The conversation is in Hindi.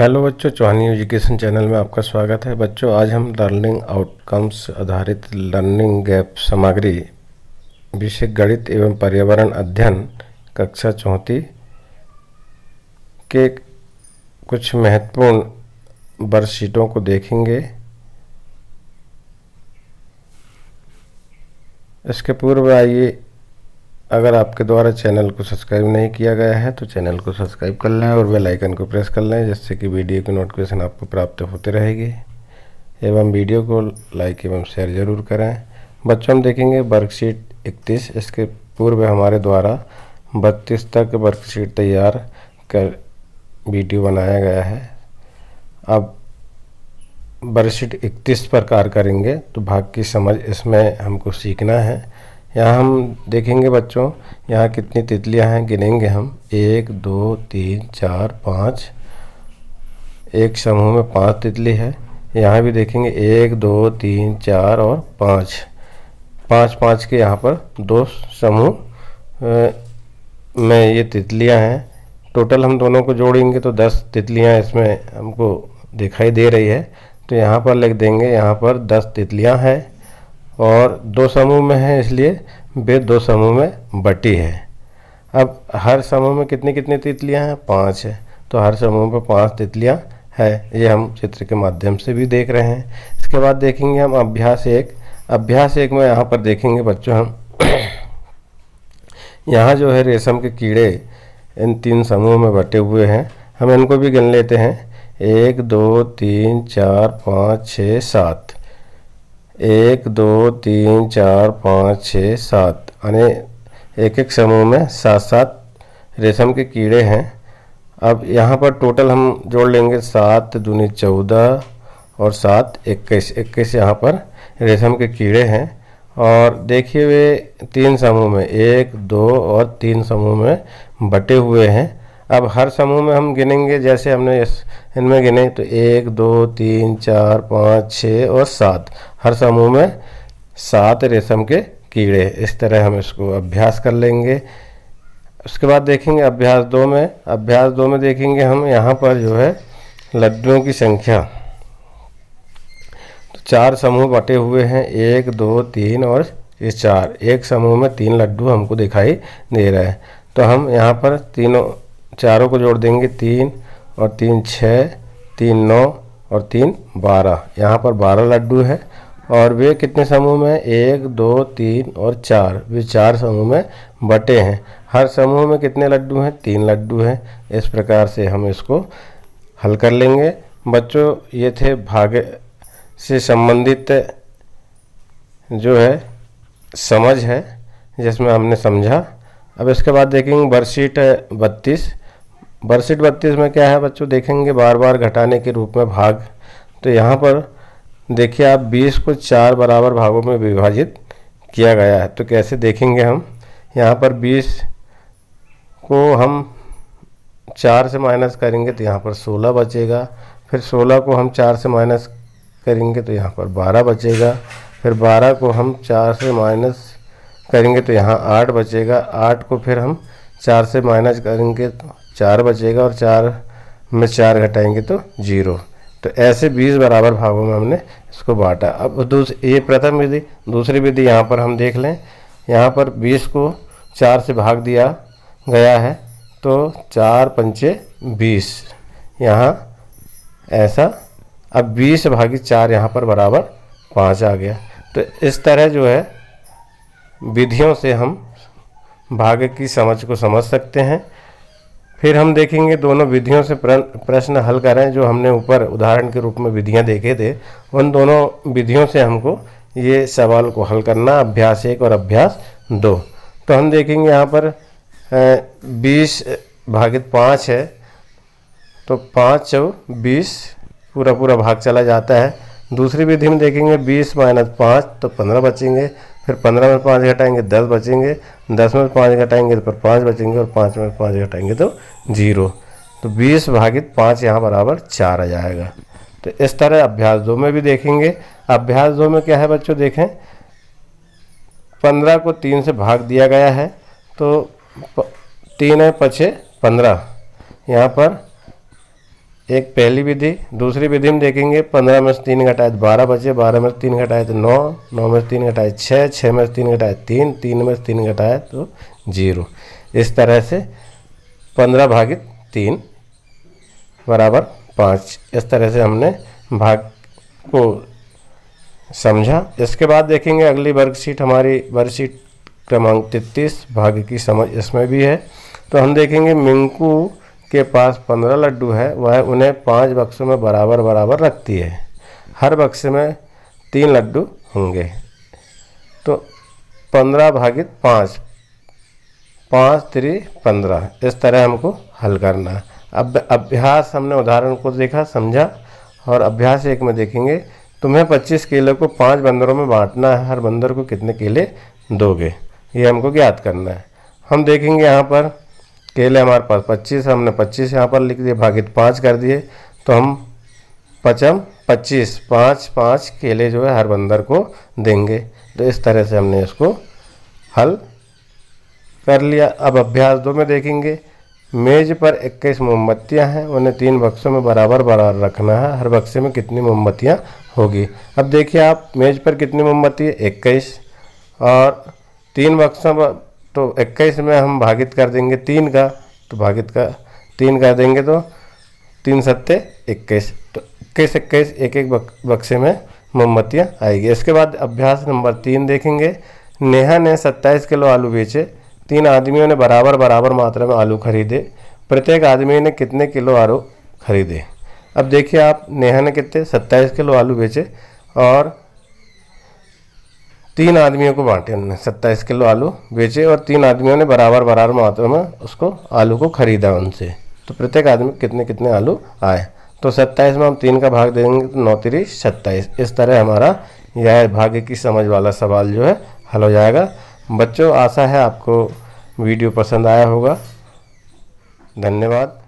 हेलो बच्चों चौहानी एजुकेशन चैनल में आपका स्वागत है बच्चों आज हम लर्निंग आउटकम्स आधारित लर्निंग गैप सामग्री विषय गणित एवं पर्यावरण अध्ययन कक्षा चौथी के कुछ महत्वपूर्ण वर्कशीटों को देखेंगे इसके पूर्व आइए अगर आपके द्वारा चैनल को सब्सक्राइब नहीं किया गया है तो चैनल को सब्सक्राइब कर लें और बेल आइकन को प्रेस कर लें जिससे कि वीडियो की नोटिफिकेशन आपको प्राप्त होते रहेगी एवं वीडियो को लाइक एवं शेयर ज़रूर करें बच्चों हम देखेंगे वर्कशीट इकतीस इसके पूर्व हमारे द्वारा बत्तीस तक वर्कशीट तैयार कर वीडियो बनाया गया है अब वर्कशीट इकतीस पर कार्य करेंगे तो भाग की समझ इसमें हमको सीखना है यहाँ हम देखेंगे बच्चों यहाँ कितनी तितलियाँ हैं गिनेंगे हम एक दो तीन चार पाँच एक समूह में पांच तितली है यहाँ भी देखेंगे एक दो तीन चार और पाँच पाँच पाँच के यहाँ पर दो समूह में ये तितलियाँ हैं टोटल हम दोनों को जोड़ेंगे तो दस तितलियाँ इसमें हमको दिखाई दे रही है तो यहाँ पर लिख देंगे यहाँ पर दस तितलियाँ हैं और दो समूह में हैं इसलिए वे दो समूह में बटी है अब हर समूह में कितनी कितनी तितलियां हैं पाँच है तो हर समूह में पाँच तितलियां है ये हम चित्र के माध्यम से भी देख रहे हैं इसके बाद देखेंगे हम अभ्यास एक अभ्यास एक में यहाँ पर देखेंगे बच्चों हम यहाँ जो है रेशम के कीड़े इन तीन समूह में बटे हुए हैं हम इनको भी गिन लेते हैं एक दो तीन चार पाँच छः सात एक दो तीन चार पाँच छः सात यानी एक एक समूह में सात सात रेशम के कीड़े हैं अब यहाँ पर टोटल हम जोड़ लेंगे सात दूनी चौदह और सात इक्कीस इक्कीस यहाँ पर रेशम के कीड़े हैं और देखिए वे तीन समूह में एक दो और तीन समूह में बटे हुए हैं अब हर समूह में हम गिनेंगे जैसे हमने इनमें गिने तो एक दो तीन चार पाँच छः और सात हर समूह में सात रेशम के कीड़े इस तरह हम इसको अभ्यास कर लेंगे उसके बाद देखेंगे अभ्यास दो में अभ्यास दो में देखेंगे हम यहाँ पर जो है लड्डुओं की संख्या तो चार समूह बटे हुए हैं एक दो तीन और ये चार एक समूह में तीन लड्डू हमको दिखाई दे रहे हैं तो हम यहाँ पर तीनों चारों को जोड़ देंगे तीन और तीन छः तीन नौ और तीन बारह यहाँ पर बारह लड्डू है और वे कितने समूह में एक दो तीन और चार वे चार समूह में बटे हैं हर समूह में कितने लड्डू हैं तीन लड्डू हैं इस प्रकार से हम इसको हल कर लेंगे बच्चों ये थे भाग्य से संबंधित जो है समझ है जिसमें हमने समझा अब इसके बाद देखेंगे वर्कशीट बत्तीस बरसीट बत्तीस में क्या है बच्चों देखेंगे बार बार घटाने के रूप में भाग तो यहाँ पर देखिए आप बीस को चार बराबर भागों में विभाजित किया गया है तो कैसे देखेंगे हम यहाँ पर बीस को हम चार से माइनस करेंगे तो यहाँ पर सोलह बचेगा फिर सोलह को हम चार से माइनस करेंगे तो यहाँ पर बारह बचेगा फिर बारह को हम चार से माइनस करेंगे तो यहाँ आठ बचेगा आठ को फिर हम चार से माइनस करेंगे तो चार बचेगा और चार में चार घटाएंगे तो जीरो तो ऐसे बीस बराबर भागों में हमने इसको बांटा अब दूसरी ये प्रथम विधि दूसरी विधि यहाँ पर हम देख लें यहाँ पर बीस को चार से भाग दिया गया है तो चार पंचे बीस यहाँ ऐसा अब बीस भागी चार यहाँ पर बराबर पाँच आ गया तो इस तरह जो है विधियों से हम भाग की समझ को समझ सकते हैं फिर हम देखेंगे दोनों विधियों से प्रश्न हल करें जो हमने ऊपर उदाहरण के रूप में विधियाँ देखे थे उन दोनों विधियों से हमको ये सवाल को हल करना अभ्यास एक और अभ्यास दो तो हम देखेंगे यहाँ पर बीस भागित पाँच है तो पाँच बीस पूरा पूरा भाग चला जाता है दूसरी विधि में देखेंगे बीस माइनस पाँच तो पंद्रह बचेंगे फिर पंद्रह में पाँच घटाएंगे दस बचेंगे दस में पाँच घटाएंगे तो फिर पाँच बचेंगे और पाँच में पाँच घटाएंगे तो जीरो तो बीस भागित पाँच यहाँ बराबर चार आ जाएगा तो इस तरह अभ्यास दो में भी देखेंगे अभ्यास दो में क्या है बच्चों देखें पंद्रह को तीन से भाग दिया गया है तो तीन है पछे पंद्रह यहाँ पर एक पहली विधि दूसरी विधि में देखेंगे पंद्रह में से तीन घटाए तो बारह बचे बारह में से तीन घटाए तो नौ नौ में से तीन घटाए छः छः में से तीन घटाए तीन तीन में से तीन घटाए तो जीरो इस तरह से पंद्रह भागित तीन बराबर पाँच इस तरह से हमने भाग को समझा इसके बाद देखेंगे अगली वर्कशीट हमारी वर्कशीट क्रमांक तैतीस भाग की समझ इसमें भी है तो हम देखेंगे मिंकू के पास पंद्रह लड्डू है वह उन्हें पांच बक्सों में बराबर बराबर रखती है हर बक्से में तीन लड्डू होंगे तो पंद्रह भागित पाँच पाँच त्री पंद्रह इस तरह हमको हल करना अब अभ्यास हमने उदाहरण को देखा समझा और अभ्यास एक में देखेंगे तुम्हें पच्चीस केले को पांच बंदरों में बांटना है हर बंदर को कितने केले दोगे ये हमको ज्ञात करना है हम देखेंगे यहाँ पर स्केल है हमारे पास पच्चीस हमने पच्चीस यहाँ पर लिख दिए भागित पाँच कर दिए तो हम पचम पच्चीस पाँच पाँच केले जो है हर बंदर को देंगे तो इस तरह से हमने इसको हल कर लिया अब अभ्यास दो में देखेंगे मेज पर 21 मोमबत्तियां हैं उन्हें तीन बक्सों में बराबर बराबर रखना है हर बक्से में कितनी मोमबत्तियां होगी अब देखिए आप मेज पर कितनी मोमबत्ती है इक्कीस और तीन बक्सों पर तो इक्कीस में हम भागित कर देंगे तीन का तो भागित का तीन कर देंगे तो तीन सत्ते इक्कीस तो इक्कीस इक्कीस एक एक बक्से में मोमबत्तियाँ आएगी इसके बाद अभ्यास नंबर तीन देखेंगे नेहा ने सत्ताईस किलो आलू बेचे तीन आदमियों ने बराबर बराबर मात्रा में आलू खरीदे प्रत्येक आदमी ने कितने किलो आलू खरीदे अब देखिए आप नेहा ने कितने सत्ताईस किलो आलू बेचे और तीन आदमियों को बांटे उन्होंने सत्ताईस किलो आलू बेचे और तीन आदमियों ने बराबर बराबर मात्रा में उसको आलू को खरीदा उनसे तो प्रत्येक आदमी कितने कितने आलू आए तो सत्ताईस में हम तीन का भाग देंगे तो नौ तिर सत्ताईस इस तरह हमारा यह भाग्य की समझ वाला सवाल जो है हल हो जाएगा बच्चों आशा है आपको वीडियो पसंद आया होगा धन्यवाद